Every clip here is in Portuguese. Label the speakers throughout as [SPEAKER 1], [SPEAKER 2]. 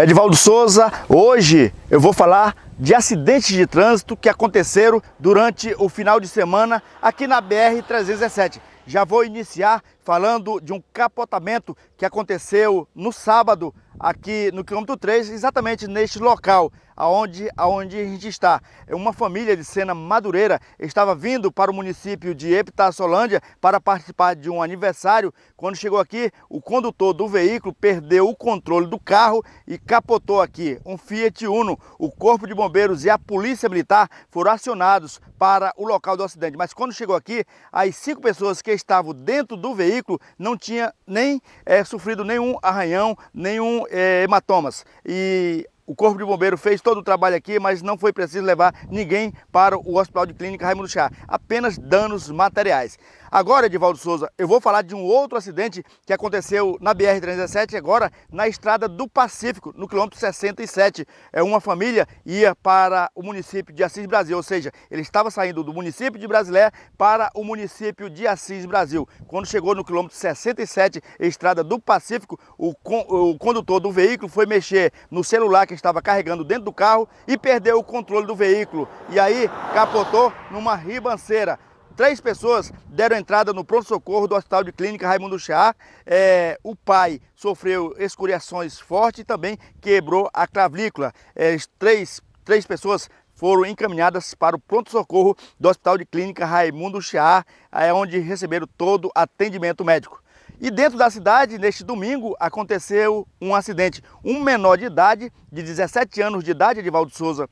[SPEAKER 1] Edivaldo Souza, hoje eu vou falar de acidentes de trânsito que aconteceram durante o final de semana aqui na BR-317. Já vou iniciar falando de um capotamento que aconteceu no sábado aqui no quilômetro 3, exatamente neste local aonde, aonde a gente está. É uma família de Sena Madureira estava vindo para o município de Epitaçolândia para participar de um aniversário. Quando chegou aqui, o condutor do veículo perdeu o controle do carro e capotou aqui um Fiat Uno. O Corpo de Bombeiros e a Polícia Militar foram acionados para o local do acidente. Mas quando chegou aqui, as cinco pessoas que estavam dentro do veículo veículo não tinha nem é, sofrido nenhum arranhão, nenhum é, hematomas. E o Corpo de Bombeiro fez todo o trabalho aqui, mas não foi preciso levar ninguém para o Hospital de Clínica Raimundo Chá, apenas danos materiais. Agora, Edivaldo Souza, eu vou falar de um outro acidente que aconteceu na br 37. agora na Estrada do Pacífico, no quilômetro 67. É uma família ia para o município de Assis Brasil, ou seja, ele estava saindo do município de Brasilé para o município de Assis Brasil. Quando chegou no quilômetro 67, Estrada do Pacífico, o, con o condutor do veículo foi mexer no celular que estava carregando dentro do carro e perdeu o controle do veículo. E aí capotou numa ribanceira três pessoas deram entrada no pronto-socorro do Hospital de Clínica Raimundo Chá. É, o pai sofreu escoriações fortes e também quebrou a clavícula. É, três, três pessoas foram encaminhadas para o pronto-socorro do Hospital de Clínica Raimundo Chá, é, onde receberam todo atendimento médico. E dentro da cidade, neste domingo, aconteceu um acidente. Um menor de idade, de 17 anos de idade, Edivaldo Souza,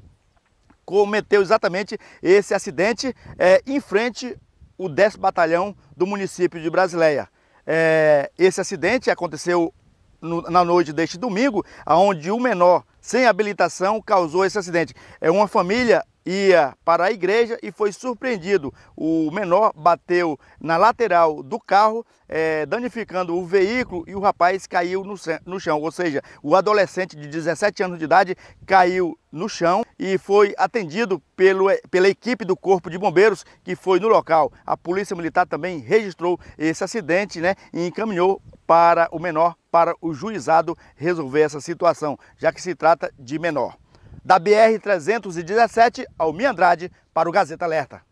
[SPEAKER 1] cometeu exatamente esse acidente é, em frente o 10 Batalhão do município de Brasileia. É, esse acidente aconteceu no, na noite deste domingo, onde o menor sem habilitação causou esse acidente. É uma família ia para a igreja e foi surpreendido. O menor bateu na lateral do carro, é, danificando o veículo e o rapaz caiu no, no chão. Ou seja, o adolescente de 17 anos de idade caiu no chão e foi atendido pelo, eh, pela equipe do Corpo de Bombeiros que foi no local. A Polícia Militar também registrou esse acidente né, e encaminhou para o menor, para o juizado resolver essa situação, já que se trata de menor. Da BR 317, Almi Andrade, para o Gazeta Alerta.